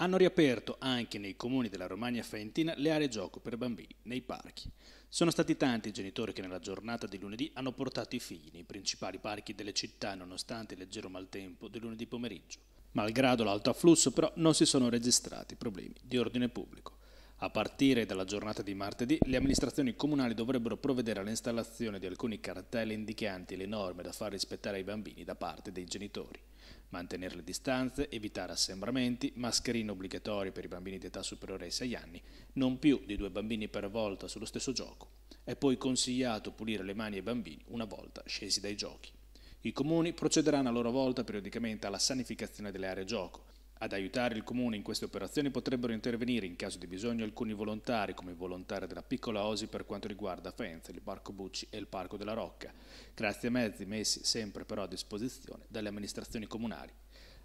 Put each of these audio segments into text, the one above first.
Hanno riaperto anche nei comuni della Romagna e Faentina le aree gioco per bambini nei parchi. Sono stati tanti i genitori che nella giornata di lunedì hanno portato i figli nei principali parchi delle città nonostante il leggero maltempo del lunedì pomeriggio. Malgrado l'alto afflusso però non si sono registrati problemi di ordine pubblico. A partire dalla giornata di martedì, le amministrazioni comunali dovrebbero provvedere all'installazione di alcuni cartelli indicanti le norme da far rispettare ai bambini da parte dei genitori. Mantenere le distanze, evitare assembramenti, mascherine obbligatorie per i bambini di età superiore ai 6 anni, non più di due bambini per volta sullo stesso gioco. È poi consigliato pulire le mani ai bambini una volta scesi dai giochi. I comuni procederanno a loro volta periodicamente alla sanificazione delle aree gioco, ad aiutare il Comune in queste operazioni potrebbero intervenire in caso di bisogno alcuni volontari, come i volontari della piccola Osi per quanto riguarda Fenza, il Parco Bucci e il Parco della Rocca, grazie a mezzi messi sempre però a disposizione dalle amministrazioni comunali.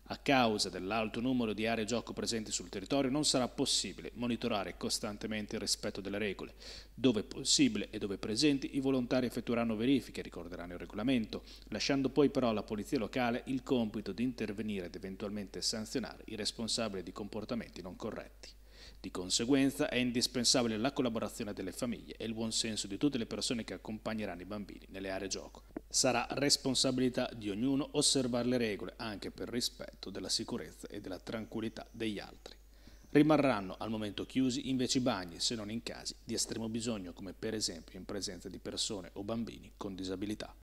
A causa dell'alto numero di aree gioco presenti sul territorio non sarà possibile monitorare costantemente il rispetto delle regole. Dove possibile e dove presenti i volontari effettueranno verifiche, ricorderanno il regolamento, lasciando poi però alla polizia locale il compito di intervenire ed eventualmente sanzionare i responsabili di comportamenti non corretti. Di conseguenza è indispensabile la collaborazione delle famiglie e il buon senso di tutte le persone che accompagneranno i bambini nelle aree gioco, Sarà responsabilità di ognuno osservare le regole anche per rispetto della sicurezza e della tranquillità degli altri. Rimarranno al momento chiusi invece i bagni se non in casi di estremo bisogno come per esempio in presenza di persone o bambini con disabilità.